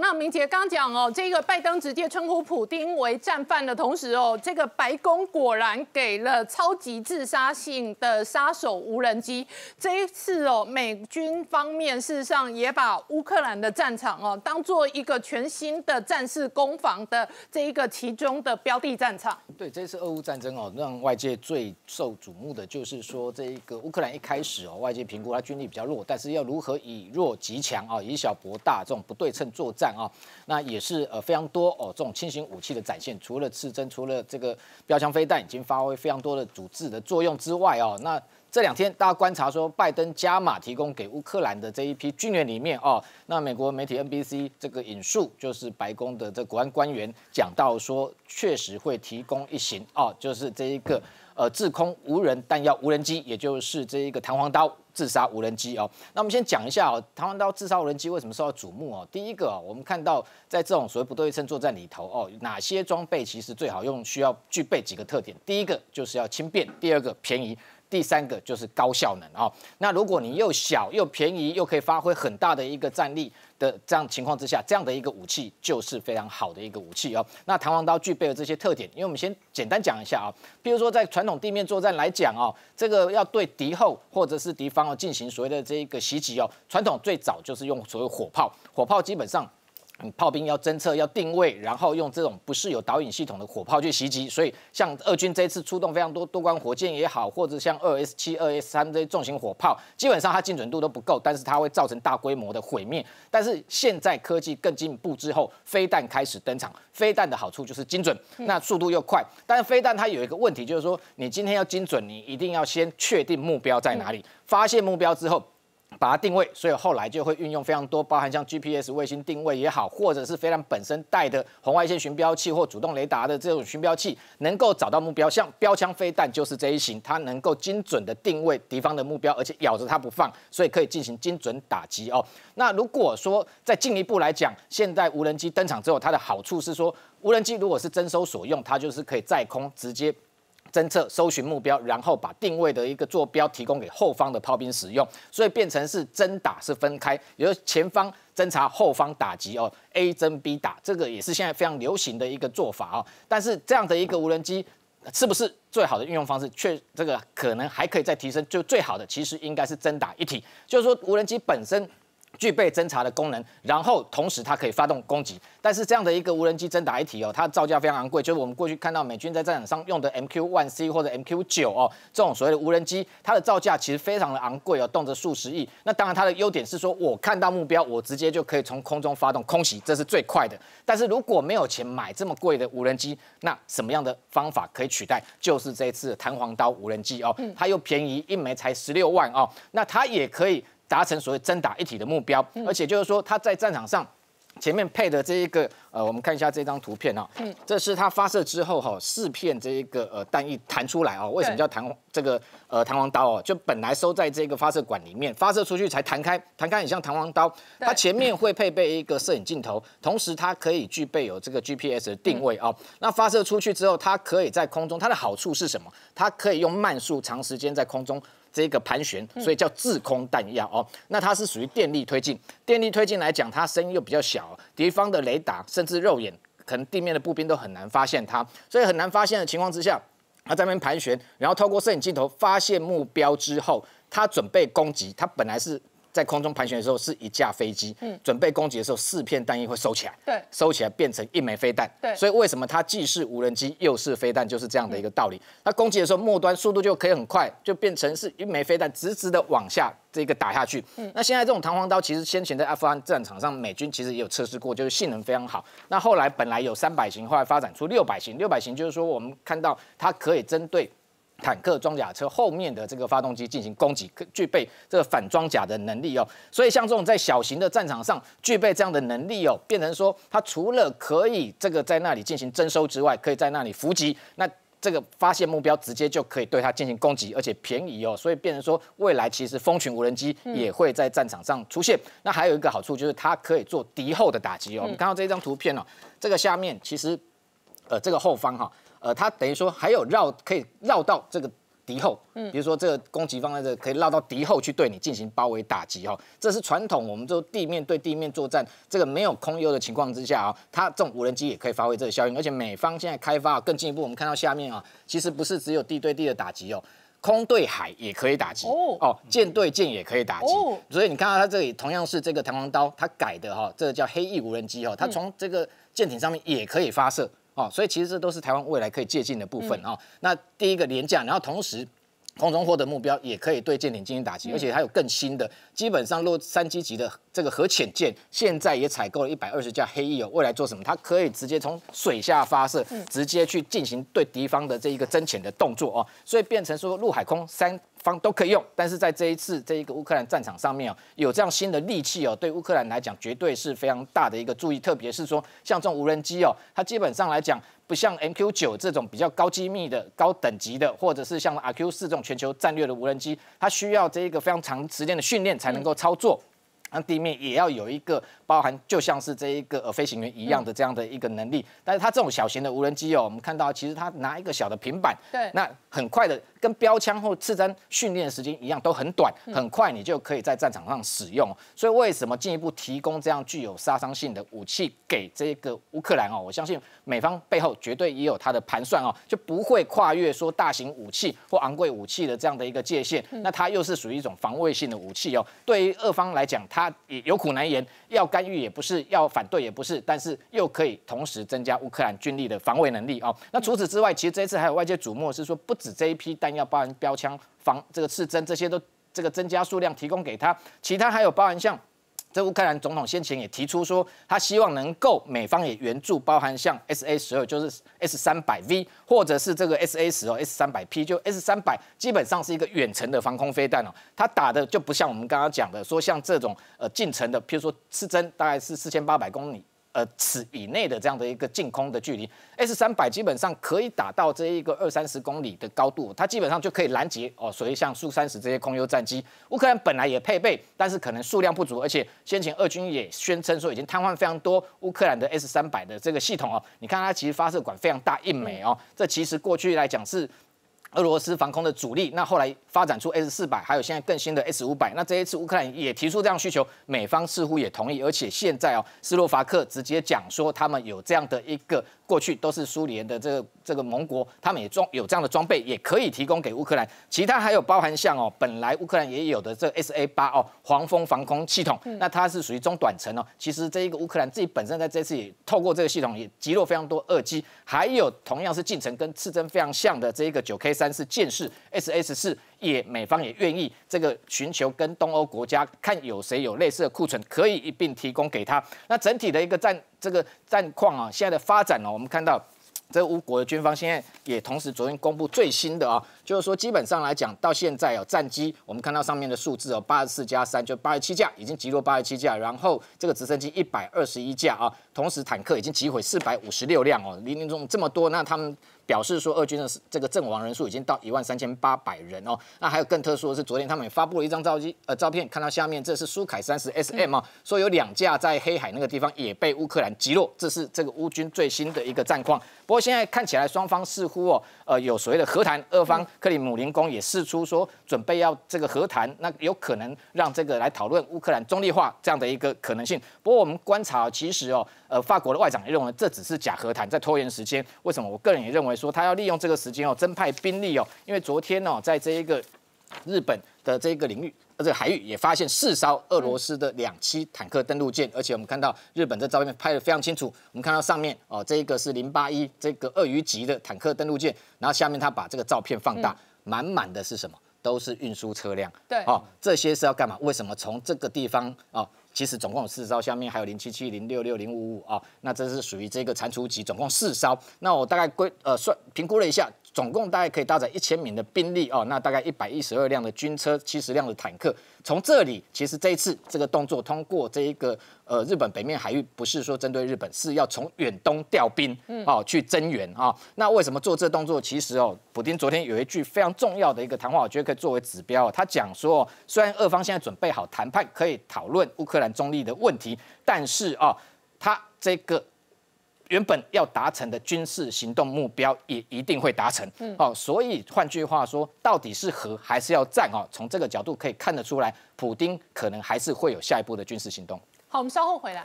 那明杰刚讲哦，这个拜登直接称呼普丁为战犯的同时哦，这个白宫果然给了超级自杀性的杀手无人机。这一次哦，美军方面事实上也把乌克兰的战场哦当做一个全新的战事攻防的这一个其中的标的战场。对，这次俄乌战争哦，让外界最受瞩目的就是说，这一个乌克兰一开始哦，外界评估它军力比较弱，但是要如何以弱极强啊，以小博大这种不对称作战。战啊，那也是呃非常多哦这种轻型武器的展现，除了刺针，除了这个标枪飞弹已经发挥非常多的阻滞的作用之外啊，那。这两天大家观察说，拜登加码提供给乌克兰的这一批军援里面哦，那美国媒体 NBC 这个引述就是白宫的这国安官员讲到说，确实会提供一型哦，就是这一个呃，制空无人弹药无人机，也就是这一个弹簧刀自杀无人机哦。那我们先讲一下哦，弹簧刀自杀无人机为什么受到瞩目哦？第一个啊，我们看到在这种所谓不对称作战里头哦，哪些装备其实最好用？需要具备几个特点，第一个就是要轻便，第二个便宜。第三个就是高效能哦。那如果你又小又便宜又可以发挥很大的一个战力的这样情况之下，这样的一个武器就是非常好的一个武器哦。那弹簧刀具备了这些特点，因为我们先简单讲一下啊。比如说在传统地面作战来讲哦，这个要对敌后或者是敌方哦进行所谓的这一个袭击哦，传统最早就是用所谓火炮，火炮基本上。炮兵要侦测、要定位，然后用这种不是有导引系统的火炮去袭击。所以，像俄军这一次出动非常多多管火箭也好，或者像二 s 七、二 s 三这些重型火炮，基本上它精准度都不够，但是它会造成大规模的毁灭。但是现在科技更进步之后，飞弹开始登场。飞弹的好处就是精准，那速度又快。但是飞弹它有一个问题，就是说你今天要精准，你一定要先确定目标在哪里，发现目标之后。把它定位，所以后来就会运用非常多，包含像 GPS 卫星定位也好，或者是飞弹本身带的红外线巡标器或主动雷达的这种巡标器，能够找到目标，像标枪飞弹就是这一型，它能够精准的定位敌方的目标，而且咬着它不放，所以可以进行精准打击哦。那如果说再进一步来讲，现在无人机登场之后，它的好处是说，无人机如果是征收所用，它就是可以在空直接。侦测搜寻目标，然后把定位的一个坐标提供给后方的炮兵使用，所以变成是真打是分开，也就是前方侦察，后方打击哦，A 侦 B 打，这个也是现在非常流行的一个做法哦。但是这样的一个无人机是不是最好的运用方式？却这个可能还可以再提升。就最好的其实应该是真打一体，就是说无人机本身。具备侦察的功能，然后同时它可以发动攻击。但是这样的一个无人机侦察一体哦，它的造价非常昂贵，就是我们过去看到美军在战场上用的 MQ One C 或者 MQ 九哦，这种所谓的无人机，它的造价其实非常的昂贵哦，动辄数十亿。那当然它的优点是说，我看到目标，我直接就可以从空中发动空袭，这是最快的。但是如果没有钱买这么贵的无人机，那什么样的方法可以取代？就是这一次弹簧刀无人机哦，它又便宜，一枚才十六万哦，那它也可以。达成所谓“真打一体”的目标，而且就是说，它在战场上前面配的这一个，呃，我们看一下这张图片啊，这是它发射之后哈，四片这个呃弹翼弹出来哦，为什么叫弹这个呃弹簧刀哦？就本来收在这个发射管里面，发射出去才弹开，弹开很像弹簧刀。它前面会配备一个摄影镜头，同时它可以具备有这个 GPS 的定位哦，那发射出去之后，它可以在空中，它的好处是什么？它可以用慢速长时间在空中。这个盘旋，所以叫制空弹药哦。那它是属于电力推进，电力推进来讲，它声音又比较小，敌方的雷达甚至肉眼，可能地面的步兵都很难发现它。所以很难发现的情况之下，它在那边盘旋，然后透过摄影镜头发现目标之后，它准备攻击。它本来是。在空中盘旋的时候是一架飞机，嗯，准备攻击的时候四片弹翼会收起来，对，收起来变成一枚飞弹，对，所以为什么它既是无人机又是飞弹，就是这样的一个道理。它攻击的时候末端速度就可以很快，就变成是一枚飞弹，直直的往下这个打下去。嗯，那现在这种弹簧刀其实先前在 F 战场上美军其实也有测试过，就是性能非常好。那后来本来有三百型，后来发展出六百型，六百型就是说我们看到它可以针对。坦克装甲车后面的这个发动机进行攻击，具备这个反装甲的能力哦。所以像这种在小型的战场上具备这样的能力哦，变成说它除了可以这个在那里进行征收之外，可以在那里伏击，那这个发现目标直接就可以对它进行攻击，而且便宜哦。所以变成说未来其实蜂群无人机也会在战场上出现。那还有一个好处就是它可以做敌后的打击哦。我们看到这张图片哦，这个下面其实呃这个后方哈。呃，它等于说还有绕可以绕到这个敌后，嗯，比如说这个攻击方在这可以绕到敌后去对你进行包围打击哦，这是传统我们就地面对地面作战，这个没有空优的情况之下啊，它这种无人机也可以发挥这个效应，而且美方现在开发更进一步，我们看到下面啊，其实不是只有地对地的打击哦，空对海也可以打击哦，哦，舰对舰也可以打击所以你看到它这里同样是这个弹簧刀，它改的哈，这个叫黑翼无人机哦，它从这个舰艇上面也可以发射。哦，所以其实这都是台湾未来可以借鉴的部分啊。那第一个廉价，然后同时空中获得目标也可以对舰艇进行打击，而且还有更新的，基本上洛杉矶级的这个核潜舰，现在也采购了一百二十架黑翼哦。未来做什么？它可以直接从水下发射，直接去进行对敌方的这一个深潜的动作哦，所以变成说陆海空三。方都可以用，但是在这一次这一个乌克兰战场上面啊，有这样新的利器哦，对乌克兰来讲绝对是非常大的一个注意，特别是说像这种无人机哦，它基本上来讲不像 MQ 九这种比较高机密的高等级的，或者是像 RQ 四这种全球战略的无人机，它需要这一个非常长时间的训练才能够操作，那地面也要有一个包含就像是这一个呃飞行员一样的这样的一个能力，但是它这种小型的无人机哦，我们看到其实它拿一个小的平板，对，那很快的。跟标枪或刺针训练时间一样，都很短，很快你就可以在战场上使用。所以为什么进一步提供这样具有杀伤性的武器给这个乌克兰哦？我相信美方背后绝对也有他的盘算哦，就不会跨越说大型武器或昂贵武器的这样的一个界限。那它又是属于一种防卫性的武器哦。对于俄方来讲，它也有苦难言，要干预也不是，要反对也不是，但是又可以同时增加乌克兰军力的防卫能力哦。那除此之外，其实这一次还有外界瞩目是说，不止这一批弹。要包含标枪防这个刺针这些都这个增加数量提供给他，其他还有包含像这乌克兰总统先前也提出说，他希望能够美方也援助包含像 S A 十二就是 S 三百 V 或者是这个 S A 十二 S 三百 P，就 S 三百基本上是一个远程的防空飞弹哦，它打的就不像我们刚刚讲的说像这种呃近程的，譬如说刺针大概是四千八百公里。呃，尺以内的这样的一个近空的距离，S 三百基本上可以打到这一个二三十公里的高度，它基本上就可以拦截哦。所以像苏三十这些空优战机，乌克兰本来也配备，但是可能数量不足，而且先前俄军也宣称说已经瘫痪非常多乌克兰的 S 三百的这个系统哦，你看它其实发射管非常大，一枚哦，这其实过去来讲是。俄罗斯防空的主力，那后来发展出 S 四百，还有现在更新的 S 五百。那这一次乌克兰也提出这样需求，美方似乎也同意，而且现在哦，斯洛伐克直接讲说他们有这样的一个。过去都是苏联的这个这个盟国，他们也装有这样的装备，也可以提供给乌克兰。其他还有包含像哦，本来乌克兰也有的这 S A 八哦，黄蜂防空系统，那它是属于中短程哦。其实这一个乌克兰自己本身在这次也透过这个系统也击落非常多二机，还有同样是进程跟刺针非常像的这一个九 K 三是剑士 S S 四，也美方也愿意这个寻求跟东欧国家看有谁有类似的库存，可以一并提供给他。那整体的一个战。这个战况啊，现在的发展呢，我们看到，这个乌国的军方现在也同时昨天公布最新的啊，就是说基本上来讲，到现在哦，战机我们看到上面的数字哦，八十四加三就八十七架已经击落八十七架，然后这个直升机一百二十一架啊，同时坦克已经击毁四百五十六辆哦，零零总这么多，那他们。表示说，俄军的这个阵亡人数已经到一万三千八百人哦。那还有更特殊的是，昨天他们也发布了一张照机呃照片，看到下面这是苏凯三十 SM 哦，说有两架在黑海那个地方也被乌克兰击落，这是这个乌军最新的一个战况。不过现在看起来，双方似乎哦呃有所谓的和谈，俄方克里姆林宫也释出说准备要这个和谈，那有可能让这个来讨论乌克兰中立化这样的一个可能性。不过我们观察，其实哦呃法国的外长也认为这只是假和谈，在拖延时间。为什么？我个人也认为。说他要利用这个时间哦，增派兵力哦，因为昨天哦，在这一个日本的这个领域，呃，这海域也发现四艘俄罗斯的两栖坦克登陆舰，而且我们看到日本这照片拍的非常清楚，我们看到上面哦，这一个是零八一这个鳄鱼级的坦克登陆舰，然后下面他把这个照片放大，满满的是什么？都是运输车辆，对，哦，这些是要干嘛？为什么从这个地方哦其实总共有四招，下面还有零七七零六六零五五啊，那这是属于这个蟾蜍级，总共四招。那我大概归呃算评估了一下。总共大概可以搭载一千名的兵力哦，那大概一百一十二辆的军车，七十辆的坦克。从这里，其实这一次这个动作通过这一个呃日本北面海域，不是说针对日本，是要从远东调兵哦去增援啊。那为什么做这动作？其实哦，普丁昨天有一句非常重要的一个谈话，我觉得可以作为指标。他讲说，虽然俄方现在准备好谈判，可以讨论乌克兰中立的问题，但是啊，他这个。原本要达成的军事行动目标也一定会达成，嗯，好，所以换句话说，到底是和还是要战啊？从这个角度可以看得出来，普丁可能还是会有下一步的军事行动。好，我们稍后回来。